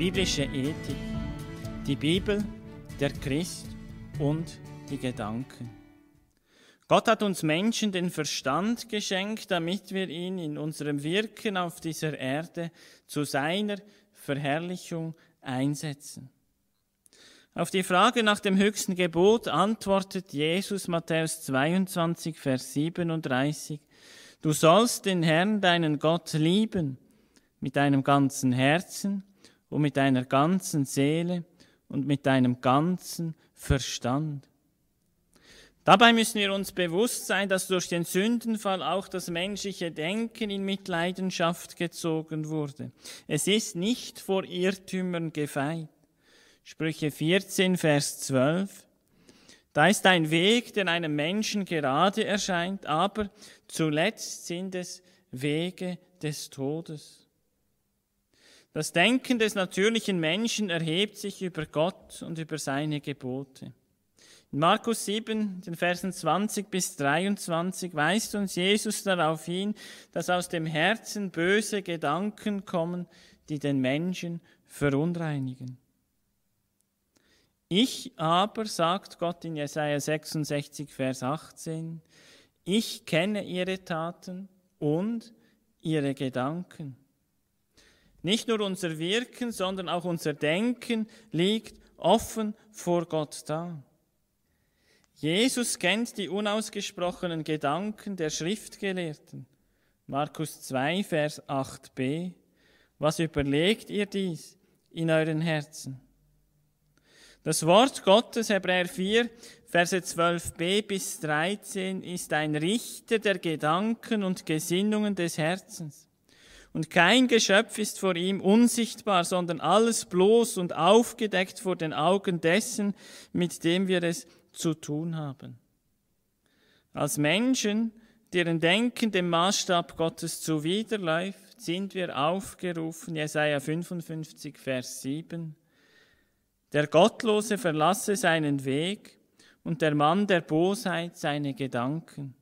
biblische Ethik, die Bibel, der Christ und die Gedanken. Gott hat uns Menschen den Verstand geschenkt, damit wir ihn in unserem Wirken auf dieser Erde zu seiner Verherrlichung einsetzen. Auf die Frage nach dem höchsten Gebot antwortet Jesus Matthäus 22, Vers 37, Du sollst den Herrn, deinen Gott, lieben mit deinem ganzen Herzen, und mit deiner ganzen Seele und mit deinem ganzen Verstand. Dabei müssen wir uns bewusst sein, dass durch den Sündenfall auch das menschliche Denken in Mitleidenschaft gezogen wurde. Es ist nicht vor Irrtümern gefeit. Sprüche 14, Vers 12. Da ist ein Weg, der einem Menschen gerade erscheint, aber zuletzt sind es Wege des Todes. Das Denken des natürlichen Menschen erhebt sich über Gott und über seine Gebote. In Markus 7, den Versen 20 bis 23 weist uns Jesus darauf hin, dass aus dem Herzen böse Gedanken kommen, die den Menschen verunreinigen. Ich aber, sagt Gott in Jesaja 66, Vers 18, ich kenne ihre Taten und ihre Gedanken. Nicht nur unser Wirken, sondern auch unser Denken liegt offen vor Gott da. Jesus kennt die unausgesprochenen Gedanken der Schriftgelehrten. Markus 2, Vers 8b. Was überlegt ihr dies in euren Herzen? Das Wort Gottes, Hebräer 4, Verse 12b bis 13, ist ein Richter der Gedanken und Gesinnungen des Herzens. Und kein Geschöpf ist vor ihm unsichtbar, sondern alles bloß und aufgedeckt vor den Augen dessen, mit dem wir es zu tun haben. Als Menschen, deren Denken dem Maßstab Gottes zuwiderläuft, sind wir aufgerufen, Jesaja 55, Vers 7, der Gottlose verlasse seinen Weg und der Mann der Bosheit seine Gedanken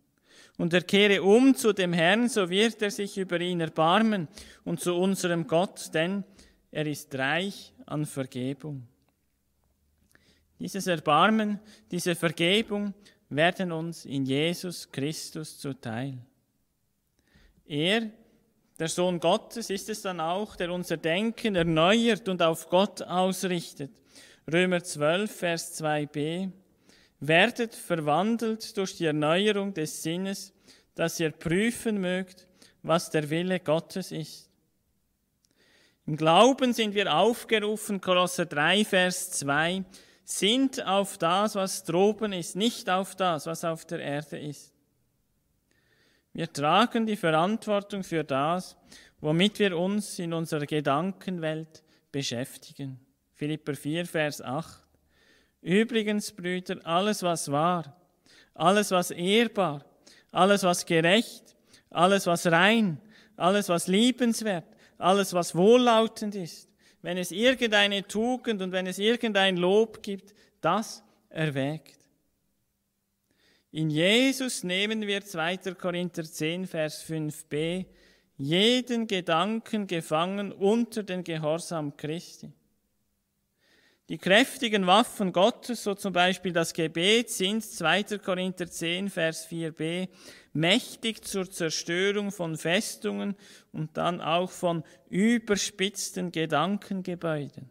und er kehre um zu dem Herrn, so wird er sich über ihn erbarmen und zu unserem Gott, denn er ist reich an Vergebung. Dieses Erbarmen, diese Vergebung werden uns in Jesus Christus zuteil. Er, der Sohn Gottes, ist es dann auch, der unser Denken erneuert und auf Gott ausrichtet. Römer 12, Vers 2b werdet verwandelt durch die Erneuerung des Sinnes, dass ihr prüfen mögt, was der Wille Gottes ist. Im Glauben sind wir aufgerufen, Kolosse 3, Vers 2, sind auf das, was droben ist, nicht auf das, was auf der Erde ist. Wir tragen die Verantwortung für das, womit wir uns in unserer Gedankenwelt beschäftigen. Philipper 4, Vers 8. Übrigens, Brüder, alles was wahr, alles was ehrbar, alles was gerecht, alles was rein, alles was liebenswert, alles was wohllautend ist, wenn es irgendeine Tugend und wenn es irgendein Lob gibt, das erwägt. In Jesus nehmen wir 2. Korinther 10, Vers 5b jeden Gedanken gefangen unter den Gehorsam Christi die kräftigen Waffen Gottes, so zum Beispiel das Gebet, sind 2. Korinther 10, Vers 4b, mächtig zur Zerstörung von Festungen und dann auch von überspitzten Gedankengebäuden.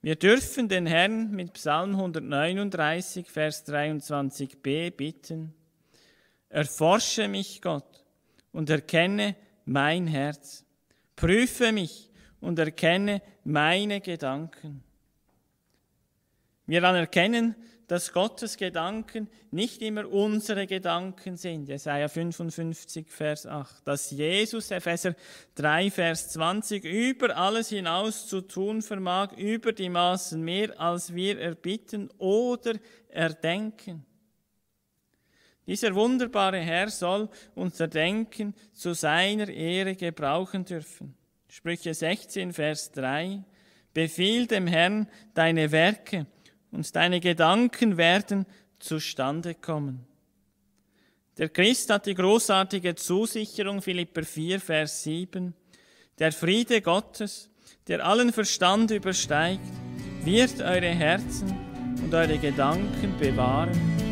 Wir dürfen den Herrn mit Psalm 139, Vers 23b bitten, Erforsche mich, Gott, und erkenne mein Herz. Prüfe mich und erkenne meine Gedanken. Wir erkennen, dass Gottes Gedanken nicht immer unsere Gedanken sind. Jesaja 55, Vers 8. Dass Jesus, Epheser 3, Vers 20, über alles hinaus zu tun vermag, über die Maßen mehr, als wir erbitten oder erdenken. Dieser wunderbare Herr soll unser Denken zu seiner Ehre gebrauchen dürfen. Sprüche 16, Vers 3. Befiehl dem Herrn deine Werke und deine Gedanken werden zustande kommen. Der Christ hat die großartige Zusicherung, Philipper 4, Vers 7. Der Friede Gottes, der allen Verstand übersteigt, wird eure Herzen und eure Gedanken bewahren